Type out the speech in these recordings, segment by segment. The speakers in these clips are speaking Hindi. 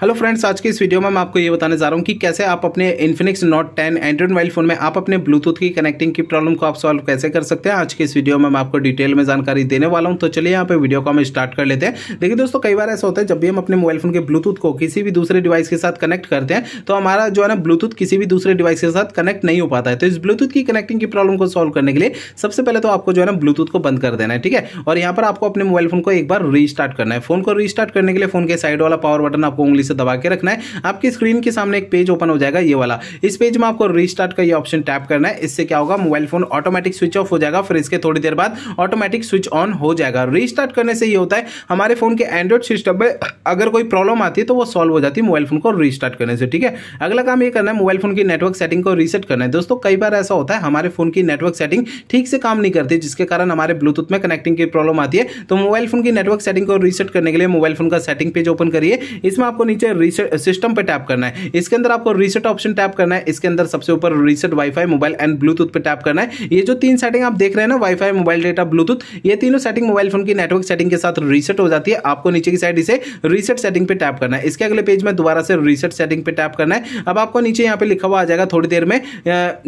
हेलो फ्रेंड्स आज के इस वीडियो में मैं आपको ये बताने जा रहा हूँ कि कैसे आप अपने Infinix Note 10 Android mobile phone में आप अपने ब्लूटूथ की कनेक्टिंग की प्रॉब्लम को आप सॉल्व कैसे कर सकते हैं आज के इस वीडियो में मैं आपको डिटेल में जानकारी देने वाला हूँ तो चलिए यहाँ पे वीडियो को हम स्टार्ट कर लेते हैं देखिए दोस्तों कई बार ऐसा होता है जब भी हम अपने मोबाइल फोन के ब्लूटूथ को किसी भी दूसरे डिवाइस के साथ कनेक्ट करते हैं तो हमारा जो है ना ब्लूटूथ किसी भी दूसरे डिवाइस के साथ कनेक्ट नहीं हो पाता है तो इस ब्लूटूथ की कनेक्टिंग की प्रॉब्लम को सॉल्व करने के लिए सबसे पहले तो आपको जो है ना ब्लूटूथ को बंद कर देना है ठीक है और यहाँ पर आपको अपने मोबाइल फोन को एक बार रीस्टार्ट करना है फोन को रीस्टार्ट करने के लिए फोन के साइड वाला पावर बटन आपको उंगली से दबा के रखना है आपकी स्क्रीन के सामने एक पेज ओपन हो जाएगा ये वाला इस पेज में आपको रिस्टार्ट का ये ऑप्शन टैप करना है इससे क्या होगा mobile phone automatic switch off हो जाएगा फिर इसके थोड़ी देर बाद ऑटोमेटिक स्विच ऑन हो जाएगा रिस्टार्ट करने से ये होता है हमारे फोन के एंड्रॉइड सिस्टम में अगर कोई प्रॉब्लम आती है तो वो सॉल्व हो जाती है मोबाइल फोन को रिस्टार्ट करने से ठीक है अगला काम ये करना है मोबाइल फोन की नेटवर्क सेटिंग को रीसेट करना है दोस्तों कई बार ऐसा होता है हमारे फोन की नेटवर्क सेटिंग ठीक से काम नहीं करती जिसके कारण हमारे ब्लूटूथ में कनेक्टिंग की प्रॉब्लम आती है तो मोबाइल फोन की नेटवर्क सेटिंग को रीसेट करने के लिए मोबाइल फोन का सेटिंग पेज ओपन करिए इसमें आपको नीचे रीसेट सिस्टम पे टैप करना है इसके अंदर आपको रीसेट ऑप्शन टैप करना है इसके अंदर सबसे ऊपर reset wifi mobile and Bluetooth पे टैप करना है ये जो तीन सेटिंग आप देख रहे हैं ना वाईफाई मोबाइल डेटा ब्लूटूथ ये तीनों सेटिंग मोबाइल फोन की नेटवर्क सेटिंग के साथ रीसेट हो जाती है आपको नीचे की साइड इसे रीसेट सेटिंग पे टैप करना है इसके अगले पेज में दोबारा से रीसेट सेटिंग पे टैप करना है अब आपको नीचे यहाँ पे लिखा हुआ आ जाएगा थोड़ी देर में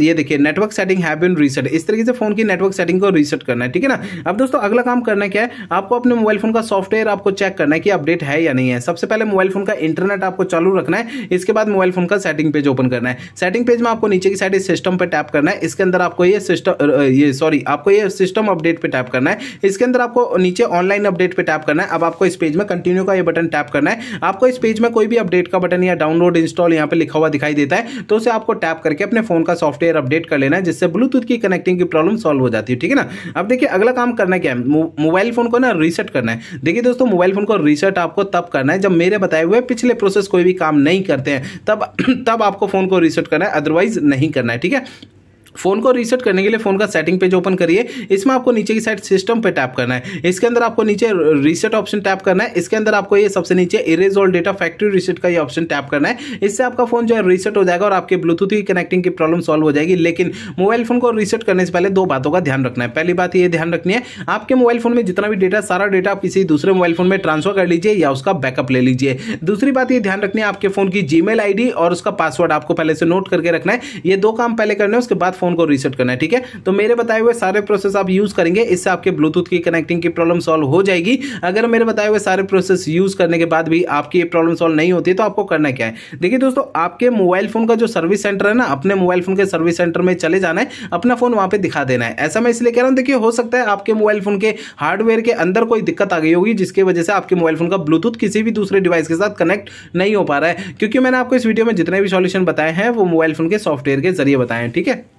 ये देखिए network setting have been reset इस तरीके से फोन की नेटवर्क सेटिंग को रीसेट करना है ठीक है ना अब दोस्तों अगला काम करना क्या है आपको अपने मोबाइल फोन का सॉफ्टवेयर आपको चेक करना है कि अपडेट है या नहीं है सबसे पहले मोबाइल फोन का इंटर इंटरनेट आपको चालू रखना है इसके बाद मोबाइल फोन का सेटिंग पेज ओपन करना है सेटिंग पेज में आपको नीचे की साइड सिस्टम पर टैप करना है इसके अंदर आपको ये सिस्टम ये सॉरी आपको ये सिस्टम अपडेट पर टैप करना है इसके अंदर आपको नीचे ऑनलाइन अपडेट पर टैप करना है अब आपको इस पेज में कंटिन्यू का ये बटन टैप करना है आपको इस पेज में कोई भी अपडेट का बटन या डाउनलोड इंस्टॉल यहाँ पर लिखा हुआ दिखाई देता है तो उसे आपको टैप करके अपने फोन का सॉफ्टवेयर अपडेट कर लेना है जिससे ब्लूटूथ की कनेक्टिंग की प्रॉब्लम सॉल्व हो जाती है ठीक है ना अब देखिए अगला काम करना क्या है मोबाइल फोन को ना रीसेट करना है देखिए दोस्तों मोबाइल फोन को रीसेट आपको तब करना है जब मेरे बताए हुए पिछले पिछले प्रोसेस कोई भी काम नहीं करते हैं तब तब आपको फ़ोन को रिसेट करना है अदरवाइज़ नहीं करना है ठीक है फोन को रीसेट करने के लिए फोन का सेटिंग पेज ओपन करिए इसमें आपको नीचे की साइड सिस्टम पे टैप करना है इसके अंदर आपको नीचे रीसेट ऑप्शन टैप करना है इसके अंदर आपको ये सबसे नीचे erase all data factory reset का ये ऑप्शन टैप करना है इससे आपका फोन जो है रीसेट हो जाएगा और आपके ब्लूटूथ की कनेक्टिंग की प्रॉब्लम सॉल्व हो जाएगी लेकिन मोबाइल फोन को रीसेट करने से पहले दो बातों का ध्यान रखना है पहली बात ये ध्यान रखनी है आपके मोबाइल फोन में जितना भी डेटा सारा डेटा आप किसी दूसरे मोबाइल फोन में ट्रांसफर कर लीजिए या उसका बैकअप ले लीजिए दूसरी बात ये ध्यान रखनी है आपके फोन की जी मेल और उसका पासवर्ड आपको पहले से नोट करके रखना है ये दो काम पहले करने उसके बाद फ़ोन को रीसेट करना है ठीक है तो मेरे बताए हुए सारे प्रोसेस आप यूज़ करेंगे इससे आपके ब्लूटूथ की कनेक्टिंग की प्रॉब्लम सॉल्व हो जाएगी अगर मेरे बताए हुए सारे प्रोसेस यूज़ करने के बाद भी आपकी प्रॉब्लम सॉल्व नहीं होती तो आपको करना क्या है देखिए दोस्तों आपके मोबाइल फ़ोन का जो सर्विस सेंटर है ना अपने मोबाइल फ़ोन के सर्विस सेंटर में चले जाना है अपना फ़ोन वहां पर दिखा देना है ऐसा मैं इसलिए कह रहा हूं देखिए हो सकता है आपके मोबाइल फ़ोन के हार्डवेयर के अंदर कोई दिक्कत आ गई होगी जिसकी वजह से आपके मोबाइल फ़ोन का ब्लूटूथ किसी भी दूसरे डिवाइस के साथ कनेक्ट नहीं हो पा रहा है क्योंकि मैंने आपको इस वीडियो में जितने भी सॉल्यूशन बताए हैं वो मोबाइल फ़ोन के सॉफ्टवेयर के जरिए बताए हैं ठीक है